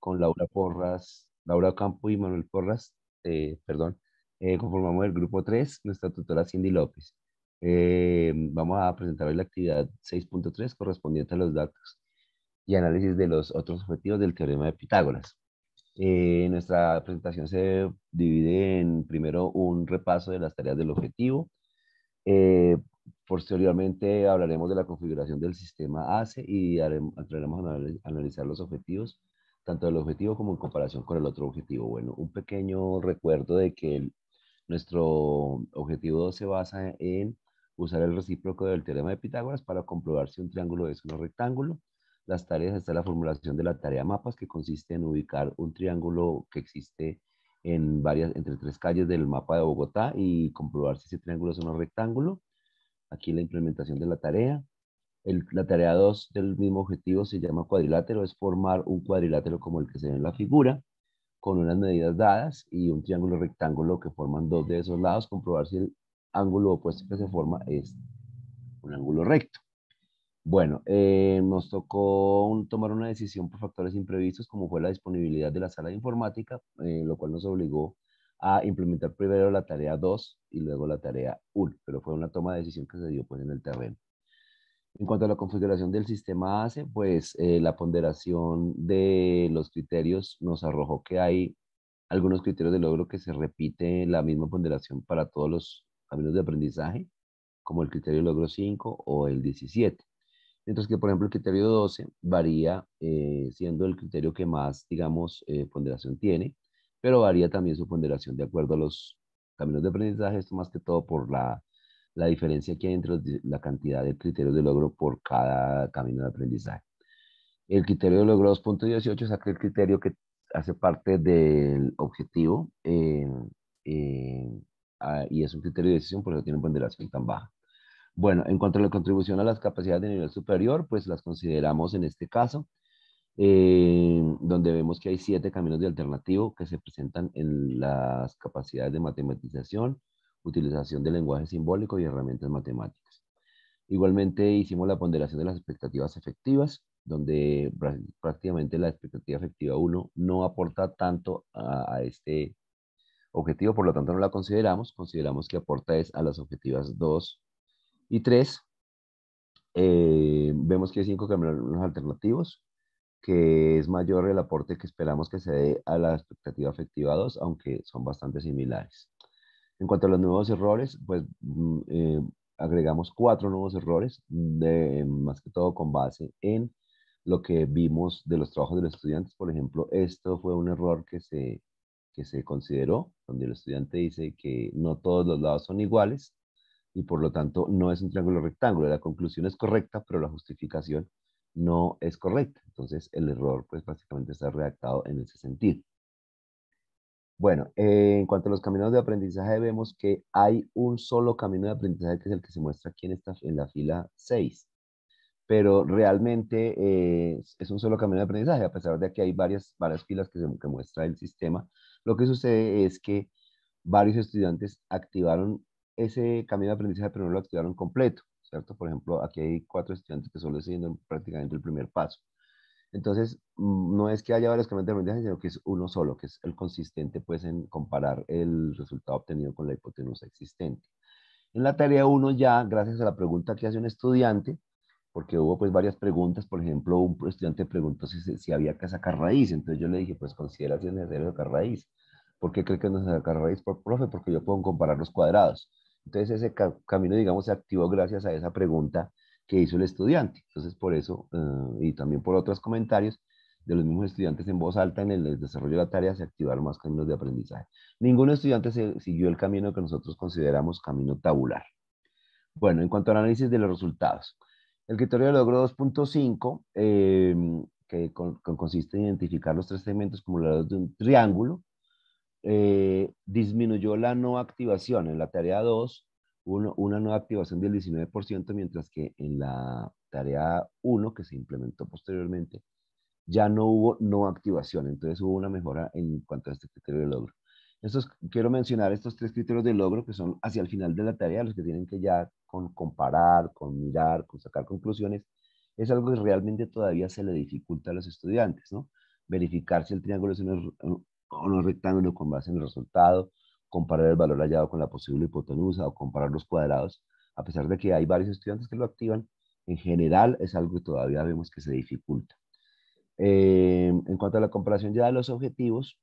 con Laura Porras, Laura Campo y Manuel Porras, eh, perdón, eh, conformamos el grupo 3, nuestra tutora Cindy López. Eh, vamos a presentar hoy la actividad 6.3 correspondiente a los datos y análisis de los otros objetivos del teorema de Pitágoras. nuestra presentación se divide en primero un repaso de las tareas del objetivo, Posteriormente hablaremos de la configuración del sistema ACE y entraremos a analizar los objetivos, tanto el objetivo como en comparación con el otro objetivo. Bueno, un pequeño recuerdo de que nuestro objetivo se basa en usar el recíproco del teorema de Pitágoras para comprobar si un triángulo es un rectángulo. Las tareas está la formulación de la tarea mapas, que consiste en ubicar un triángulo que existe en varias, entre tres calles del mapa de Bogotá y comprobar si ese triángulo es un rectángulo. Aquí la implementación de la tarea. la tarea 2 del mismo objetivo se llama cuadrilátero, es formar un cuadrilátero como el que se ve en la figura, con unas medidas dadas y un triángulo rectángulo que forman dos de esos lados, comprobar si el ángulo opuesto que se forma es un ángulo recto. Bueno, eh, nos tocó tomar una decisión por factores imprevistos, como fue la disponibilidad de la sala de informática, eh, lo cual nos obligó a implementar primero la tarea 2 y luego la tarea 1, pero fue una toma de decisión que se dio pues en el terreno. En cuanto a la configuración del sistema ACE, pues eh, la ponderación de los criterios nos arrojó que hay algunos criterios de logro que se repite la misma ponderación para todos los caminos de aprendizaje, como el criterio logro 5 o el 17. Mientras que, por ejemplo, el criterio 12 varía eh, siendo el criterio que más, digamos, eh, ponderación tiene, pero varía también su ponderación de acuerdo a los caminos de aprendizaje, esto más que todo por la, diferencia que hay entre la cantidad de criterios de logro por cada camino de aprendizaje. El criterio de logro 2.18 es aquel criterio que hace parte del objetivo eh, eh, y es un criterio de decisión, por eso tiene ponderación tan baja. Bueno, en cuanto a la contribución a las capacidades de nivel superior, pues las consideramos en este caso eh, donde vemos que hay siete caminos de alternativo que se presentan en las capacidades de matematización, utilización del lenguaje simbólico y herramientas matemáticas. Igualmente hicimos la ponderación de las expectativas efectivas, donde prácticamente la expectativa efectiva 1 no aporta tanto a, este objetivo, por lo tanto no la consideramos, consideramos que aporta es a las objetivas 2 y 3. Eh, vemos que hay cinco caminos alternativos, que es mayor el aporte que esperamos que se dé a la expectativa afectiva 2, aunque son bastante similares. En cuanto a los nuevos errores, pues mm, eh, agregamos cuatro nuevos errores, de, más que todo con base en lo que vimos de los trabajos de los estudiantes. Por ejemplo, esto fue un error que se, que se consideró, donde el estudiante dice que no todos los lados son iguales y por lo tanto no es un triángulo rectángulo. La conclusión es correcta, pero la justificación no es correcta. Entonces, el error, pues, básicamente está redactado en ese sentido. Bueno, eh, en cuanto a los caminos de aprendizaje, vemos que hay un solo camino de aprendizaje que es el que se muestra aquí en, en la fila 6. Pero realmente eh, es un solo camino de aprendizaje, a pesar de que hay varias, varias filas que, se, que muestra el sistema. Lo que sucede es que varios estudiantes activaron ese camino de aprendizaje, pero no lo activaron completo. ¿cierto? Por ejemplo, aquí hay cuatro estudiantes que solo están prácticamente el primer paso. Entonces, mm, no es que haya varios cambios de aprendizaje, sino que es uno solo, que es el consistente pues en comparar el resultado obtenido con la hipotenusa existente. En la tarea 1 ya, gracias a la pregunta que hace un estudiante, porque hubo pues varias preguntas, por ejemplo, un estudiante preguntó si, si había que sacar raíz, entonces yo le dije, pues considera si es necesario sacar raíz. ¿Por qué cree que no se sacar raíz? Por profe, porque yo puedo comparar los cuadrados. Entonces ese camino, digamos, se activó gracias a esa pregunta que hizo el estudiante. Entonces por eso, eh, y también por otros comentarios de los mismos estudiantes en voz alta en el desarrollo de la tarea, se activaron más caminos de aprendizaje. Ningún estudiante siguió el camino que nosotros consideramos camino tabular. Bueno, en cuanto al análisis de los resultados, el criterio de logro 2.5, eh, que consiste en identificar los tres segmentos como lados de un triángulo, eh, disminuyó la no activación en la tarea 2, una no activación del 19%, mientras que en la tarea 1, que se implementó posteriormente, ya no hubo no activación, entonces hubo una mejora en cuanto a este criterio de logro. Estos, quiero mencionar estos tres criterios de logro que son hacia el final de la tarea, los que tienen que ya con comparar, con mirar, con sacar conclusiones, es algo que realmente todavía se le dificulta a los estudiantes, ¿no? Verificar si el triángulo es un, con un rectángulo con base en el resultado, comparar el valor hallado con la posible hipotenusa o comparar los cuadrados, a pesar de que hay varios estudiantes que lo activan, en general es algo que todavía vemos que se dificulta. Eh, en cuanto a la comparación ya de los objetivos,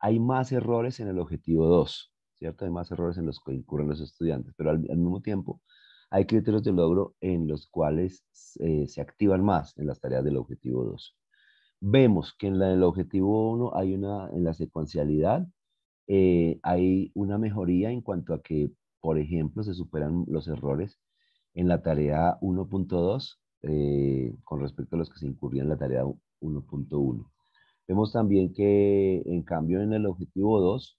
hay más errores en el objetivo 2, ¿cierto? Hay más errores en los que incurren los estudiantes, pero al, mismo tiempo hay criterios de logro en los cuales eh, se activan más en las tareas del objetivo 2 vemos que en, el objetivo 1 hay una, en la secuencialidad, eh, hay una mejoría en cuanto a que, por ejemplo, se superan los errores en la tarea 1.2 eh, con respecto a los que se incurrían en la tarea 1.1. Vemos también que, en cambio, en el objetivo 2,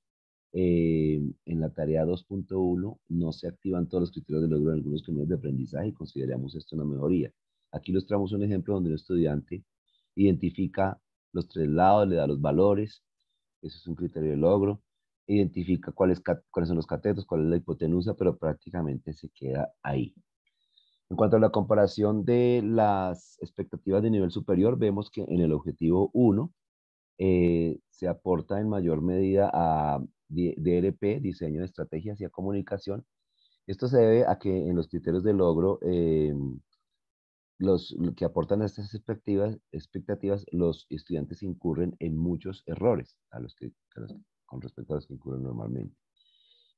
eh, en la tarea 2.1 no se activan todos los criterios de logro en algunos caminos de aprendizaje y consideramos esto una mejoría. Aquí ilustramos un ejemplo donde un estudiante identifica los tres lados, le da los valores, eso es un criterio de logro, identifica cuáles, cuáles son los catetos, cuál es la hipotenusa, pero prácticamente se queda ahí. En cuanto a la comparación de las expectativas de nivel superior, vemos que en el objetivo 1 eh, se aporta en mayor medida a DRP, diseño de estrategias y a comunicación. Esto se debe a que en los criterios de logro eh, los que aportan a estas expectativas, expectativas, los estudiantes incurren en muchos errores a los que, con respecto a los que incurren normalmente.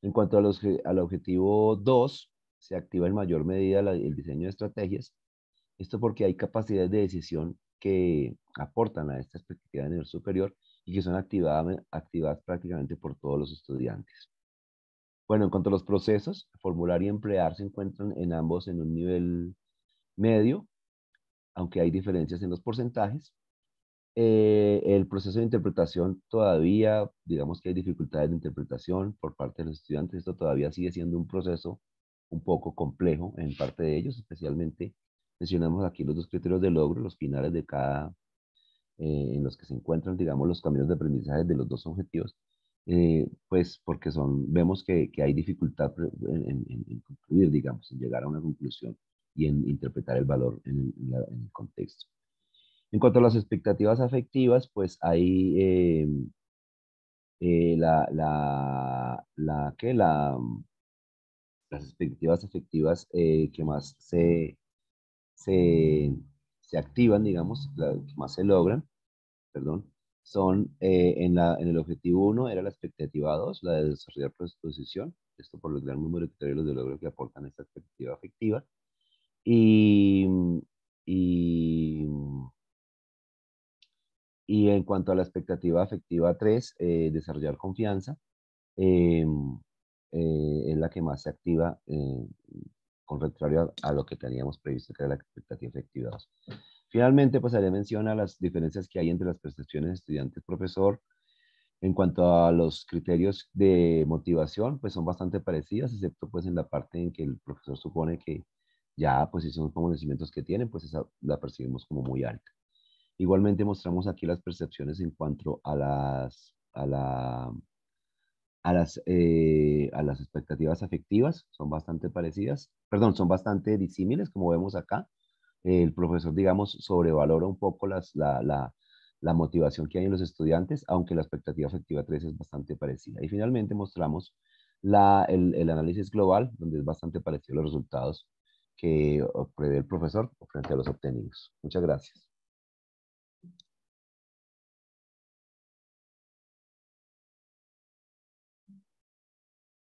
En cuanto a los, al objetivo 2, se activa en mayor medida el diseño de estrategias. Esto porque hay capacidades de decisión que aportan a esta expectativa de nivel superior y que son activadas prácticamente por todos los estudiantes. Bueno, en cuanto a los procesos, formular y emplear se encuentran en ambos en un nivel medio, aunque hay diferencias en los porcentajes. Eh, el proceso de interpretación todavía, digamos que hay dificultades de interpretación por parte de los estudiantes. Esto todavía sigue siendo un proceso un poco complejo en parte de ellos, especialmente mencionamos aquí los dos criterios de logro, los finales de cada, eh, en los que se encuentran, digamos, los caminos de aprendizaje de los dos objetivos, eh, pues porque son, vemos que, hay dificultad en, concluir, digamos, en llegar a una conclusión y en interpretar el valor en, el contexto. En cuanto a las expectativas afectivas, pues ahí em, eh, la, la, las expectativas afectivas eh, que más se, se, activan, digamos, que más se logran, perdón, son eh, en, el objetivo 1 era la expectativa 2, la de desarrollar posición, esto por el gran número de criterios de logro que aportan esta expectativa afectiva. Y, y, y en cuanto a la expectativa afectiva 3, eh, desarrollar confianza, eh, eh, es la que más se activa con contrario a, lo que teníamos previsto, que era la expectativa afectiva 2. Finalmente, pues haré mención las diferencias que hay entre las percepciones estudiante-profesor. En cuanto a los criterios de motivación, pues son bastante parecidas, excepto pues en la parte en que el profesor supone que ya pues los conocimientos que tienen, pues esa la percibimos como muy alta. Igualmente mostramos aquí las percepciones en cuanto a las, a la, a las, eh, a las expectativas afectivas, son bastante parecidas, perdón, son bastante disímiles, como vemos acá. El profesor, digamos, sobrevalora un poco las, la, la, motivación que hay en los estudiantes, aunque la expectativa afectiva 3 es bastante parecida. Y finalmente mostramos la, el, el análisis global, donde es bastante parecido los resultados que prevé el profesor frente a los obtenidos. Muchas gracias.